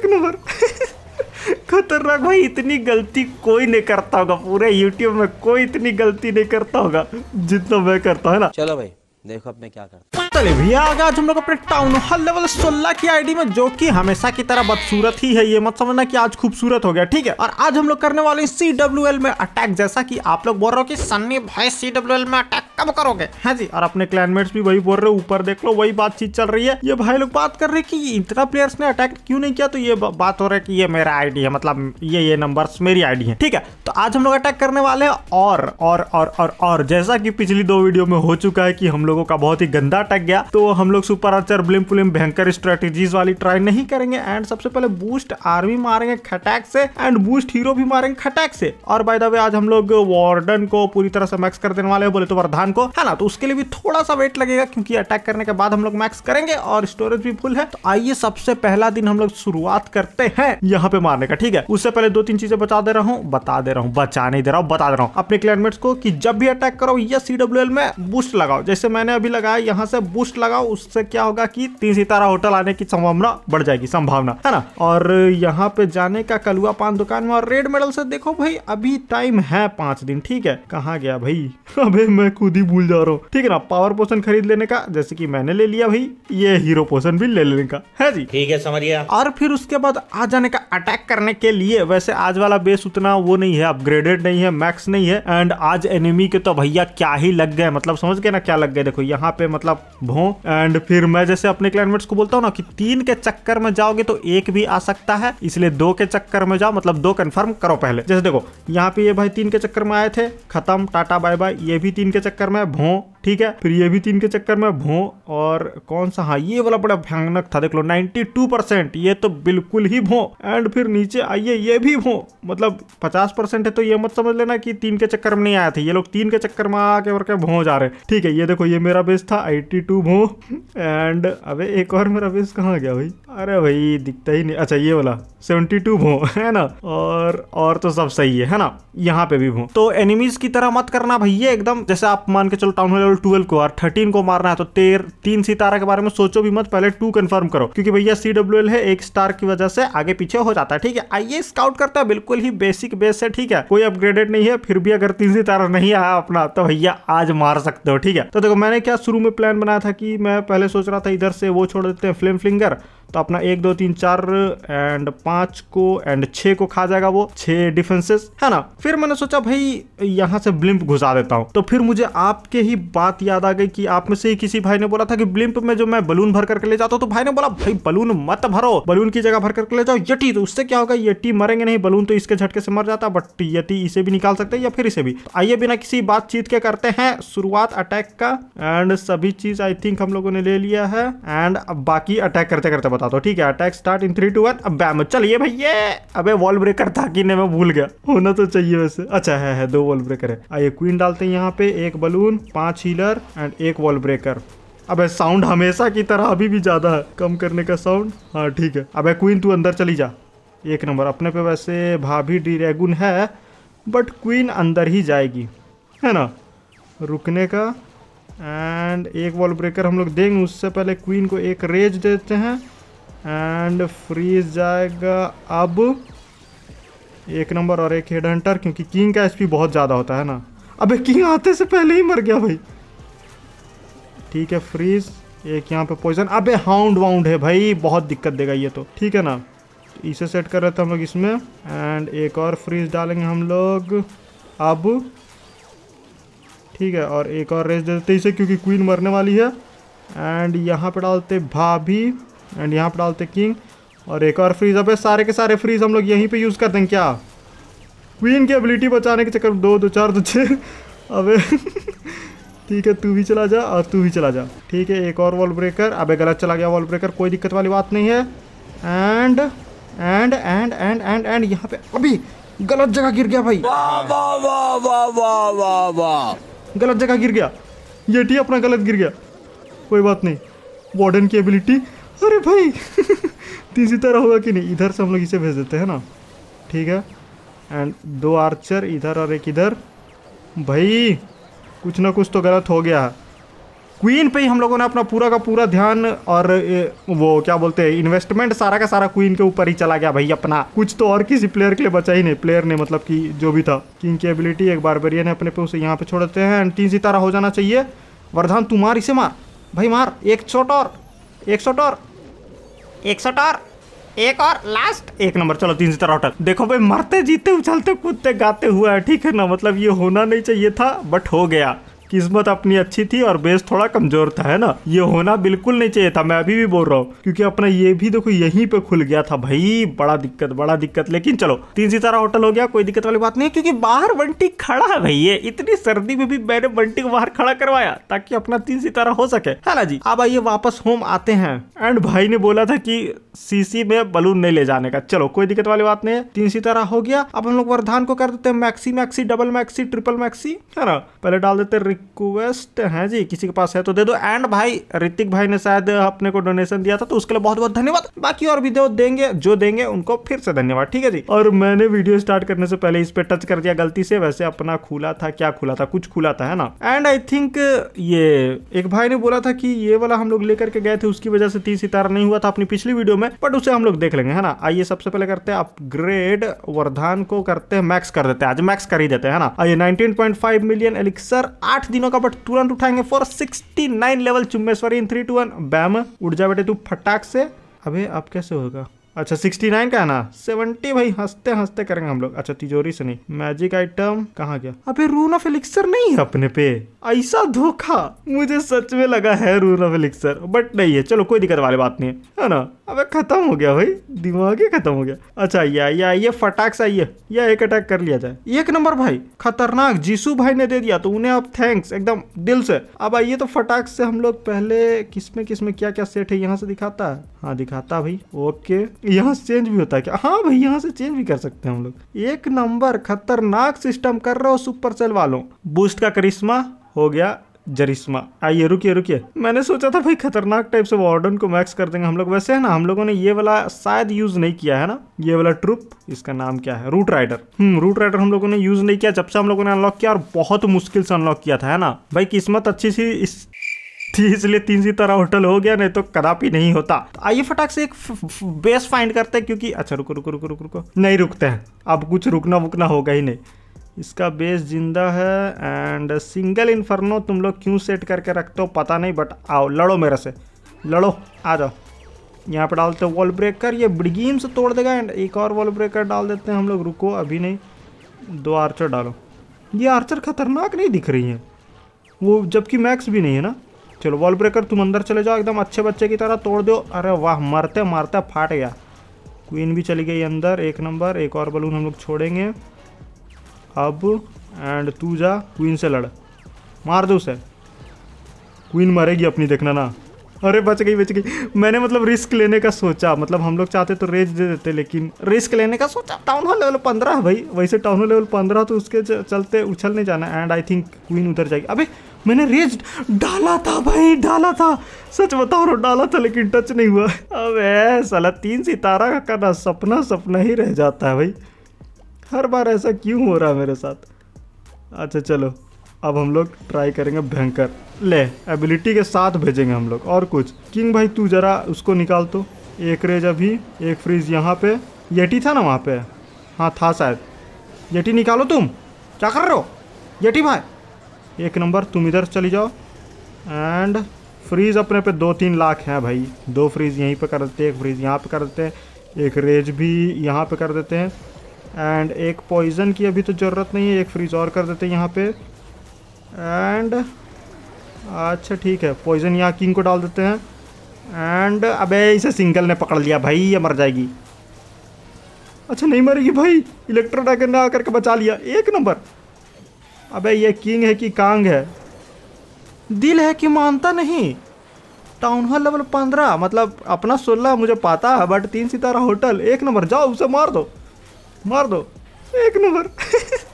एक नंबर खतरनाक भाई इतनी गलती कोई नहीं करता होगा पूरे यूट्यूब में कोई इतनी गलती नहीं करता होगा जितना मैं करता है ना चलो भाई देखो अब मैं क्या करता चले भैया आगे आज हम लोग अपने टाउन हॉल लेवल सोलह की आईडी में जो कि हमेशा की तरह बदसूरत ही है ये मत समझना कि आज खूबसूरत हो गया ठीक है और आज हम लोग करने वाले सी एल में अटैक जैसा कि आप लोग बोल रहे हो कि सन्नी भाई सी में अटैक कब करोगे हाँ जी और अपने क्लाइनमेट्स भी वही बोल रहे ऊपर देख लो वही बातचीत चल रही है ये भाई लोग बात कर रहे हैं कि इतना प्लेयर्स ने अटैक क्यों नहीं किया तो ये बात हो रहा है कि ये मेरा आईडी है मतलब ये ये नंबर मेरी आईडी है ठीक है तो आज हम लोग अटैक करने वाले हैं और और जैसा कि पिछली दो वीडियो में हो चुका है कि हम लोगों का बहुत ही गंदा अटैक गया तो हम लोग सुपर आर्चर ब्लिम पुलिम भयंकर स्ट्रेटेजीज वाली ट्राई नहीं करेंगे एंड सबसे पहले बूस्ट आर्मी मारेंगे खटैक से एंड बूस्ट हीरो भी मारेंगे खटैक से और बाय द वे आज हम लोग वार्डन को पूरी तरह से मैक्स कर देने वाले हैं बोले तो वरदान को है ना तो उसके लिए भी थोड़ा सा वेट लगेगा क्योंकि अटैक करने के बाद हम लोग मैक्स करेंगे और स्टोरेज भी फुल है तो आइए सबसे पहला दिन हम लोग शुरुआत करते हैं यहाँ पे मारने का ठीक है उससे पहले दो तीन चीजें बता दे रहा हूँ बता दे रहा हूँ बचा नहीं दे रहा हूँ बता दे रहा हूँ अपने क्लैनमेट्स को कि जब भी अटैक करो या सी में बूस्ट लगाओ जैसे मैंने अभी लगाया यहाँ से बूस्ट लगाओ उससे क्या होगा कि तीन सितारा होटल आने की संभावना बढ़ जाएगी संभावना है ना और यहाँ पे जाने का कलुआ पान दुकान में और रेड मेडल से देखो भाई अभी टाइम है पांच दिन ठीक है कहाँ गया भाई अबे मैं खुद ही भूल जा रहा हूँ ठीक है ना पावर पोषण खरीद लेने का जैसे की मैंने ले लिया भाई ये हीरो पोषण भी ले लेने का है जी ठीक है समझिए और फिर उसके बाद आ जाने का अटैक करने के लिए वैसे आज वाला बेस उतना वो नहीं है अपग्रेडेड नहीं है मैक्स नहीं है एंड आज एनिमी के तो भैया क्या ही लग गए मतलब समझ गए ना क्या लग गए देखो यहाँ पे मतलब भो एंड फिर मैं जैसे अपने क्लाइनमेट्स को बोलता हूँ ना कि तीन के चक्कर में जाओगे तो एक भी आ सकता है इसलिए दो के चक्कर में जाओ मतलब दो कन्फर्म करो पहले जैसे देखो यहाँ पे ये भाई तीन के चक्कर में आए थे खत्म टाटा बाय बाय ये भी तीन के चक्कर में भों ठीक है फिर ये भी तीन के चक्कर में भों और कौन सा हाँ ये वाला बड़ा भयानक था देख लो 92 परसेंट ये तो बिल्कुल ही भों एंड फिर नीचे आइए ये भी भों मतलब 50 परसेंट है तो ये मत समझ लेना कि तीन के चक्कर में नहीं आया था ये लोग तीन के चक्कर में आके और भों जा रहे ठीक है ये देखो ये मेरा बेस था एट्टी टू भो एंड अबे एक और मेरा बेस कहाँ गया भाई अरे भाई दिखता ही नहीं अच्छा ये वाला सेवेंटी टू भो है ना और और तो सब सही है ना यहाँ पे भी भों तो एनिमीज की तरह मत करना भैया एकदम जैसे आप मान के चलो टाउन केवल ट्वेल्व को और थर्टीन को मारना है तो तेरह तीन सितारा के बारे में सोचो भी मत पहले टू कंफर्म करो क्योंकि भैया सी डब्ल्यू एल है एक स्टार की वजह से आगे पीछे हो जाता है ठीक है आइए स्काउट करता है बिल्कुल ही बेसिक बेस है ठीक है कोई अपग्रेडेड नहीं है फिर भी अगर तीन सितारा नहीं आया अपना तो भैया आज मार सकते हो ठीक है तो देखो मैंने क्या शुरू में प्लान बनाया था कि मैं पहले सोच रहा था इधर से वो छोड़ देते हैं फ्लेम फ्लिंगर तो अपना एक दो तीन चार एंड पांच को एंड छ को खा जाएगा वो छह डिफेंसेस है ना फिर मैंने सोचा भाई यहाँ से ब्लिम्प घुसा देता हूँ तो फिर मुझे आपके ही बात याद आ गई कि आप में से किसी भाई ने बोला था कि ब्लिम्प में जो मैं बलून भर करके ले जाता हूँ तो भाई ने बोला भाई बलून मत भरो बलून की जगह भर करके ले जाओ यटी तो उससे क्या होगा यटी मरेंगे नहीं बलून तो इसके झटके से मर जाता बट यटी इसे भी निकाल सकते हैं या फिर इसे भी तो आइए बिना किसी बातचीत के करते हैं शुरुआत अटैक का एंड सभी चीज आई थिंक हम लोगों ने ले लिया है एंड बाकी अटैक करते करते बताता हूँ ठीक है attack start in three two one अब बैम चलिए भैया अबे वॉल ब्रेकर था कि नहीं मैं भूल गया होना तो चाहिए वैसे अच्छा है, है दो वॉल ब्रेकर है आइए क्वीन डालते हैं यहाँ पे एक बलून पांच हीलर एंड एक वॉल ब्रेकर अबे साउंड हमेशा की तरह अभी भी ज्यादा है कम करने का साउंड हाँ ठीक है अब क्वीन तू अंदर चली जा एक नंबर अपने पे वैसे भाभी ड्रैगन है बट क्वीन अंदर ही जाएगी है ना रुकने का एंड एक वॉल ब्रेकर हम लोग देंगे उससे पहले क्वीन को एक रेज देते हैं एंड फ्रीज जाएगा अब एक नंबर और एक हेड हंटर क्योंकि किंग का एचपी बहुत ज़्यादा होता है ना अबे किंग आते से पहले ही मर गया भाई ठीक है फ्रीज एक यहाँ पे पॉइजन अबे हाउंड वाउंड है भाई बहुत दिक्कत देगा ये तो ठीक है ना इसे सेट कर रहे थे हम लोग इसमें एंड एक और फ्रीज डालेंगे हम लोग अब ठीक है और एक और रेस दे देते इसे क्योंकि क्वीन मरने वाली है एंड यहाँ पे डालते भाभी एंड यहाँ पर डालते किंग और एक और फ्रीज अब सारे के सारे फ्रीज हम लोग यहीं पे यूज़ कर देंगे क्या क्वीन की एबिलिटी बचाने के चक्कर दो दो चार दो छः अबे ठीक है तू भी चला जा और तू भी चला जा ठीक है एक और वॉल ब्रेकर अबे गलत चला गया वॉल ब्रेकर कोई दिक्कत वाली बात नहीं है and and and and and and यहाँ पे अभी गलत जगह गिर गया भाई गलत जगह गिर गया ये टी अपना गलत गिर गया कोई बात नहीं वार्डन की एबिलिटी अरे भाई तीसरी तरह होगा कि नहीं इधर से हम लोग इसे भेज देते हैं ना ठीक है एंड दो आर्चर इधर और एक इधर भाई कुछ ना कुछ तो गलत हो गया क्वीन पे ही हम लोगों ने अपना पूरा का पूरा ध्यान और वो क्या बोलते हैं इन्वेस्टमेंट सारा का सारा क्वीन के ऊपर ही चला गया भाई अपना कुछ तो और किसी प्लेयर के लिए बचा ही नहीं प्लेयर ने मतलब कि जो भी था किंग की एबिलिटी एक बार बारबेरियन है अपने पे उसे यहाँ पे छोड़ देते हैं एंड तीन सितारा हो जाना चाहिए वरदान तू मार इसे मार भाई मार एक शॉट और एक शॉट और एक शॉट और एक और लास्ट एक नंबर चलो तीन सितारा होटल देखो भाई मरते जीते उछलते कूदते गाते हुआ है ठीक है ना मतलब ये होना नहीं चाहिए था बट हो गया किस्मत अपनी अच्छी थी और बेस थोड़ा कमजोर था है ना ये होना बिल्कुल नहीं चाहिए था मैं अभी भी बोल रहा हूँ क्योंकि अपना ये भी देखो यहीं पे खुल गया था भाई बड़ा दिक्कत बड़ा दिक्कत लेकिन चलो तीन सितारा होटल हो गया कोई दिक्कत वाली बात नहीं क्योंकि बाहर बंटी खड़ा है भाई ये इतनी सर्दी में भी मैंने बंटी को बाहर खड़ा करवाया ताकि अपना तीन सितारा हो सके है ना जी अब आइए वापस होम आते हैं एंड भाई ने बोला था की सीसी में बलून नहीं ले जाने का चलो कोई दिक्कत वाली बात नहीं है तीन सितारा हो गया अब हम लोग वरदान को कर देते हैं maxi maxi double maxi triple maxi है ना पहले डाल देते हैं रिक्वेस्ट है जी किसी के पास है तो दे दो एंड भाई ऋतिक भाई ने शायद अपने को डोनेशन दिया था तो उसके लिए बहुत बहुत धन्यवाद बाकी और वीडियो देंगे जो देंगे उनको फिर से धन्यवाद ठीक है जी और मैंने वीडियो स्टार्ट करने से पहले इस पे टच कर दिया गलती से वैसे अपना खुला था क्या खुला था कुछ खुला था है ना एंड आई थिंक ये एक भाई ने बोला था कि ये वाला हम लोग लेकर के गए थे उसकी वजह से तीन सितारा नहीं हुआ था अपनी पिछली वीडियो में बट उसे हम लोग देख लेंगे है ना आइए सबसे पहले करते हैं अपग्रेड वरदान को करते हैं मैक्स कर देते हैं आज मैक्स कर ही देते हैं ना आइए 19.5 मिलियन एलिक्सर आठ दिनों का बट तुरंत उठाएंगे फॉर नाइन लेवल चुम्बेश्वरी in three two one bam उठ जा बेटे तू फटाक से अबे अब कैसे होगा अच्छा सिक्सटी नाइन का है ना सेवेंटी भाई हंसते हंसते करेंगे हम लोग अच्छा तिजोरी से नहीं मैजिक आइटम कहा गया अबे रून ऑफ एलिक्सर नहीं है अपने पे ऐसा धोखा मुझे सच में लगा है रून ऑफ एलिक्सर बट नहीं है चलो कोई दिक्कत वाली बात नहीं है ना अबे खत्म हो गया भाई दिमाग ही खत्म हो गया अच्छा या या ये फटाक से आइए या एक अटैक कर लिया जाए एक नंबर भाई खतरनाक जीसू भाई ने दे दिया तो उन्हें आप थैंक्स एकदम दिल से अब आइए तो फटाक से हम लोग पहले किसमें किसमें क्या क्या सेट है यहाँ से दिखाता है हाँ दिखाता भाई ओके यहाँ से चेंज भी होता है क्या हाँ भाई यहाँ से चेंज भी कर सकते हैं हम लोग एक नंबर खतरनाक सिस्टम कर रहे हो सुपर सेल वालों बूस्ट का करिश्मा हो गया जरिश्मा आइए रुकिए रुकिए मैंने सोचा था भाई खतरनाक टाइप से वार्डन को मैक्स कर देंगे हम लोग वैसे है ना हम लोगों ने ये वाला शायद यूज नहीं किया है ना ये वाला ट्रुप इसका नाम क्या है root rider hmm root rider हम लोगों ने यूज नहीं किया जब से हम लोगों ने अनलॉक किया और बहुत मुश्किल से अनलॉक किया था है ना भाई किस्मत अच्छी सी इस इसलिए तीन सितारा होटल हो गया नहीं तो कदापि नहीं होता तो आइए फटाक से एक बेस फाइंड करते हैं क्योंकि अच्छा रुको रुको रुको रुको रुको नहीं रुकते हैं अब कुछ रुकना वुकना होगा ही नहीं इसका बेस जिंदा है एंड सिंगल इन्फर्नो तुम लोग क्यों सेट करके रखते हो पता नहीं बट आओ लड़ो मेरे से लड़ो आ जाओ यहाँ पर डालते हो वॉल ब्रेकर ये ब्रिगीम से तोड़ देगा एंड एक और वॉल ब्रेकर डाल देते हैं हम लोग रुको अभी नहीं दो आर्चर डालो ये आर्चर खतरनाक नहीं दिख रही हैं वो जबकि मैक्स भी नहीं है ना चलो वॉल ब्रेकर तुम अंदर चले जाओ एकदम अच्छे बच्चे की तरह तोड़ दो अरे वाह मरते मारते फाट गया क्वीन भी चली गई अंदर एक नंबर एक और बलून हम लोग छोड़ेंगे अब एंड तू जा क्वीन से लड़ मार दो उसे क्वीन मरेगी अपनी देखना ना अरे बच गई बच गई मैंने मतलब रिस्क लेने का सोचा मतलब हम लोग चाहते तो रेज दे देते लेकिन रिस्क लेने का सोचा टाउन हॉल लेवल पंद्रह भाई वैसे टाउन हॉल लेवल पंद्रह तो उसके चलते उछल नहीं जाना एंड आई थिंक क्वीन उधर जाएगी अभी मैंने रेज डाला था भाई डाला था सच बता रहा डाला था लेकिन टच नहीं हुआ अब साला तीन सितारा का करना सपना सपना ही रह जाता है भाई हर बार ऐसा क्यों हो रहा है मेरे साथ अच्छा चलो अब हम लोग ट्राई करेंगे भयंकर ले एबिलिटी के साथ भेजेंगे हम लोग और कुछ किंग भाई तू ज़रा उसको निकाल तो एक रेज अभी एक फ्रीज यहाँ पे येटी था ना वहाँ पे हाँ था शायद येटी निकालो तुम क्या कर रहे हो येटी भाई एक नंबर तुम इधर चली जाओ एंड फ्रीज अपने पे दो तीन लाख हैं भाई दो फ्रीज यहीं पे कर देते हैं एक फ्रीज यहाँ पे कर देते हैं एक रेज भी यहाँ पे कर देते हैं एंड एक पॉइजन की अभी तो ज़रूरत नहीं है एक फ्रीज और कर देते हैं यहाँ पे एंड अच्छा ठीक है पॉइजन यहाँ किंग को डाल देते हैं एंड अबे इसे सिंगल ने पकड़ लिया भाई ये मर जाएगी अच्छा नहीं मरेगी भाई इलेक्ट्रोडैगन ने आकर के बचा लिया एक नंबर अबे ये किंग है कि कांग है दिल है कि मानता नहीं टाउन हॉल लेवल पंद्रह मतलब अपना सोलह मुझे पता है बट तीन सितारा होटल एक नंबर जाओ उसे मार दो मार दो एक नंबर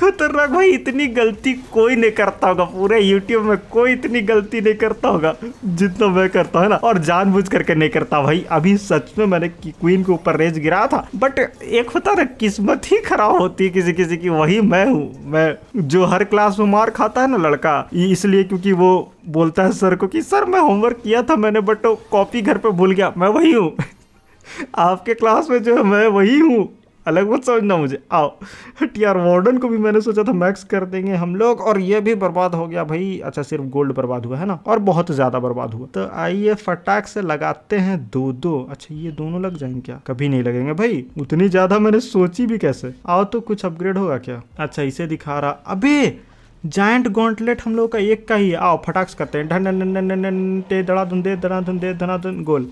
खतरनाक भाई इतनी गलती कोई नहीं करता होगा पूरे यूट्यूब में कोई इतनी गलती नहीं करता होगा जितना मैं करता हूँ ना और जानबूझ करके नहीं करता भाई अभी सच में मैंने क्वीन के ऊपर रेज गिरा था बट एक होता ना किस्मत ही खराब होती है किसी किसी की वही मैं हूँ मैं जो हर क्लास में मार खाता है ना लड़का इसलिए क्योंकि वो बोलता है सर को कि सर मैं होमवर्क किया था मैंने बट कॉपी घर पे भूल गया मैं वही हूँ आपके क्लास में जो है मैं वही हूँ अलग मत समझना मुझे आओ हट यार वार्डन को भी मैंने सोचा था मैक्स कर देंगे हम लोग और ये भी बर्बाद हो गया भाई अच्छा सिर्फ गोल्ड बर्बाद हुआ है ना और बहुत ज़्यादा बर्बाद हुआ तो आइए फटाक से लगाते हैं दो दो अच्छा ये दोनों लग जाएंगे क्या कभी नहीं लगेंगे भाई उतनी ज़्यादा मैंने सोची भी कैसे आओ तो कुछ अपग्रेड होगा क्या अच्छा इसे दिखा रहा अबे जायंट गोंटलेट हम लोग का एक का ही है आओ फटाक्स करते हैं धन धन धन धन धन धन धन धन धन धन धन धन धना धन ध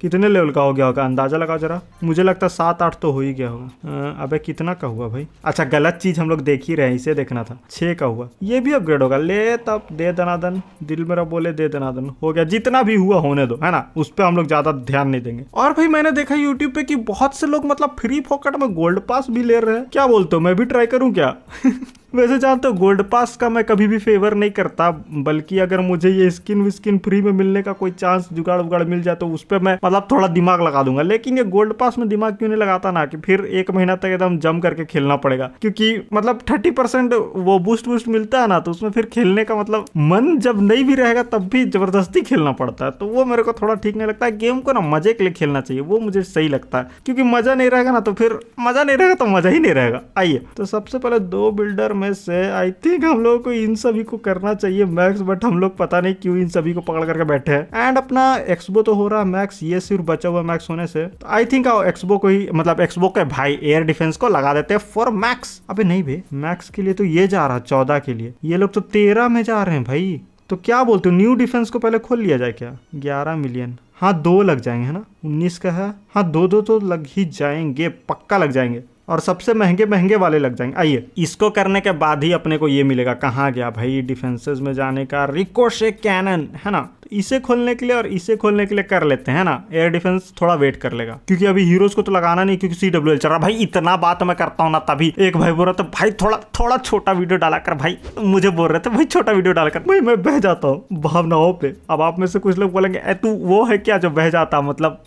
कितने लेवल का हो गया होगा अंदाज़ा लगाओ जरा मुझे लगता है सात आठ तो हो ही गया होगा अबे कितना का हुआ भाई अच्छा गलत चीज़ हम लोग देख ही रहे हैं इसे देखना था छः का हुआ ये भी अपग्रेड होगा ले तब दे दनादन दिल मेरा बोले दे दनादन हो गया जितना भी हुआ होने दो है ना उस पर हम लोग ज़्यादा ध्यान नहीं देंगे और भाई मैंने देखा यूट्यूब पे कि बहुत से लोग मतलब फ्री फोकट में गोल्ड पास भी ले रहे हैं क्या बोलते हो मैं भी ट्राई करूँ क्या वैसे जहाँ तो गोल्ड पास का मैं कभी भी फेवर नहीं करता बल्कि अगर मुझे ये स्किन विस्किन फ्री में मिलने का कोई चांस जुगाड़ उगाड़ मिल जाए तो उस पर मैं मतलब थोड़ा दिमाग लगा दूंगा लेकिन ये गोल्ड पास में दिमाग क्यों नहीं लगाता ना कि फिर एक महीना तक एकदम जम करके खेलना पड़ेगा क्योंकि मतलब थर्टी परसेंट वो बूस्ट वूस्ट मिलता है ना तो उसमें फिर खेलने का मतलब मन जब नहीं भी रहेगा तब भी जबरदस्ती खेलना पड़ता है तो वो मेरे को थोड़ा ठीक नहीं लगता है गेम को ना मजे के लिए खेलना चाहिए वो मुझे सही लगता है क्योंकि मजा नहीं रहेगा ना तो फिर मजा नहीं रहेगा तो मजा ही नहीं रहेगा आइए तो सबसे पहले दो बिल्डर में में से आई थिंक हम लोगों को इन सभी को करना चाहिए मैक्स बट हम लोग पता नहीं क्यों इन सभी को पकड़ करके बैठे हैं एंड अपना एक्सबो तो हो रहा है मैक्स ये सिर्फ बचा हुआ मैक्स होने से तो आई थिंक एक्सबो को ही मतलब एक्सबो के भाई एयर डिफेंस को लगा देते हैं फॉर मैक्स अबे नहीं भाई मैक्स के लिए तो ये जा रहा है चौदह के लिए ये लोग तो तेरह में जा रहे हैं भाई तो क्या बोलते हो न्यू डिफेंस को पहले खोल लिया जाए क्या ग्यारह मिलियन हाँ दो लग जाएंगे है ना उन्नीस का है हाँ दो दो तो लग ही जाएंगे पक्का लग जाएंगे और सबसे महंगे महंगे वाले लग जाएंगे आइए इसको करने के बाद ही अपने को ये मिलेगा कहाँ गया भाई डिफेंसेस में जाने का रिकोशे कैनन है ना तो इसे खोलने के लिए और इसे खोलने के लिए कर लेते हैं ना एयर डिफेंस थोड़ा वेट कर लेगा क्योंकि अभी हीरोज को तो लगाना नहीं क्योंकि सी डब्ल्यू चल रहा भाई इतना बात मैं करता हूँ ना तभी एक भाई बोल रहा था भाई थोड़ा थोड़ा छोटा वीडियो डाला कर भाई मुझे बोल रहे थे भाई छोटा वीडियो डालकर भाई मैं बह जाता हूँ भावनाओं पे अब आप में से कुछ लोग बोलेंगे तू वो है क्या जो बह जाता मतलब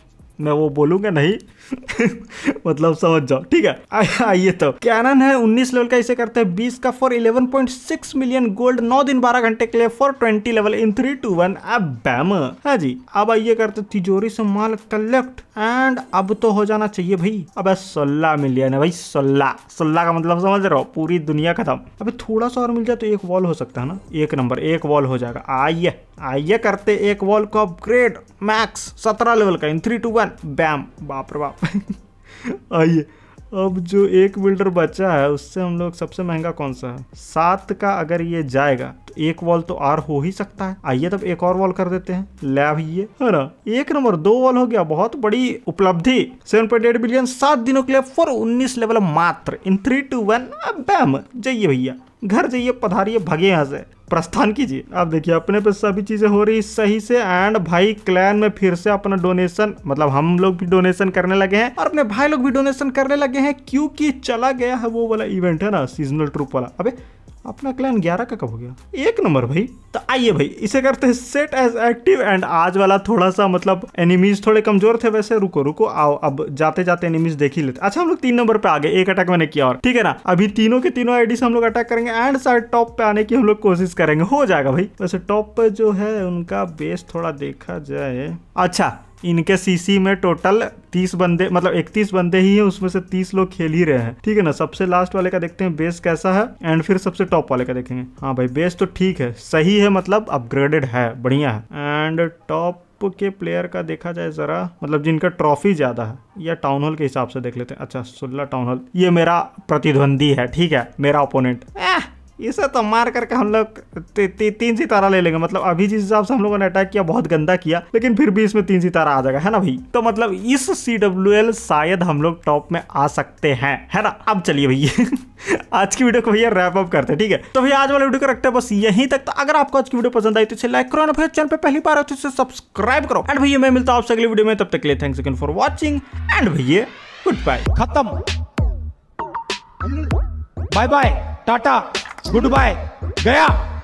मैं वो बोलूंगा नहीं मतलब समझ जाओ ठीक है आइए तो कैनन है 19 लेवल का इसे करते हैं 20 का फॉर 11.6 मिलियन गोल्ड 9 दिन 12 घंटे के लिए for 20 level in three two one अब बैम हाँ जी अब आइए करते तिजोरी से माल कलेक्ट एंड अब तो हो जाना चाहिए भाई अब सोलह मिलियन है भाई सोलह सोलह का मतलब समझ रहे हो पूरी दुनिया खत्म अभी थोड़ा सा और मिल जाए तो एक वॉल हो सकता है ना एक नंबर एक वॉल हो जाएगा आइए आइए करते एक वॉल को अपग्रेड मैक्स सत्रह लेवल का in three two one one bam बाप रे बाप आइए अब जो एक बिल्डर बचा है उससे हम लोग सबसे महंगा कौन सा है सात का अगर ये जाएगा तो एक वॉल तो आर हो ही सकता है आइए तब एक और वॉल कर देते हैं लैब ये है ना एक नंबर दो वॉल हो गया बहुत बड़ी उपलब्धि सेवन पॉइंट एट बिलियन सात दिनों के लिए फॉर उन्नीस लेवल मात्र in three two one bam जाइए भैया घर जाइए पधारिये भगे यहाँ से प्रस्थान कीजिए आप देखिए अपने पे सभी चीज़ें हो रही सही से एंड भाई क्लैन में फिर से अपना डोनेशन मतलब हम लोग भी डोनेशन करने लगे हैं और अपने भाई लोग भी डोनेशन करने लगे हैं क्योंकि चला गया है वो वाला इवेंट है ना सीजनल ट्रूप वाला अबे अपना क्लैन ग्यारह का कब हो गया एक नंबर भाई तो आइए भाई इसे करते हैं सेट एज एक्टिव एंड आज वाला थोड़ा सा मतलब एनिमीज थोड़े कमजोर थे वैसे रुको रुको आओ अब जाते जाते एनिमीज देख ही लेते अच्छा हम लोग तीन नंबर पे आ गए एक अटैक मैंने किया और ठीक है ना अभी तीनों के तीनों आईडी से हम लोग अटैक करेंगे एंड साइड टॉप पे आने की हम लोग कोशिश करेंगे हो जाएगा भाई वैसे टॉप पे जो है उनका बेस थोड़ा देखा जाए अच्छा इनके सीसी में टोटल तीस बंदे मतलब इकतीस बंदे ही हैं उसमें से तीस लोग खेल ही रहे हैं ठीक है ना सबसे लास्ट वाले का देखते हैं बेस कैसा है एंड फिर सबसे टॉप वाले का देखेंगे हाँ भाई बेस तो ठीक है सही है मतलब अपग्रेडेड है बढ़िया है एंड टॉप के प्लेयर का देखा जाए ज़रा मतलब जिनका ट्रॉफी ज़्यादा है या टाउन हॉल के हिसाब से देख लेते हैं अच्छा सुल्ला टाउन हॉल ये मेरा प्रतिद्वंदी है ठीक है मेरा ओपोनेंट ये सब तो मार करके हम लोग ती, ती, तीन सितारा ले लेंगे मतलब अभी जिस हिसाब से हम लोगों ने अटैक किया बहुत गंदा किया लेकिन फिर भी इसमें तीन सितारा आ जाएगा है ना भाई तो मतलब इस सी शायद हम लोग टॉप में आ सकते हैं है ना अब चलिए भैया आज की वीडियो को भैया रैप अप करते हैं ठीक है तो भैया आज वाले वीडियो को रखते हैं बस यहीं तक तो अगर आपको आज की वीडियो पसंद आई तो इसे लाइक करो ना भैया चैनल पर पहली बार तो इसे सब्सक्राइब करो एंड भैया मैं मिलता हूं आपसे अगली वीडियो में तब तक के लिए thanks again for watching and भैया गुड बाय खत्म bye bye ta ta good bye गया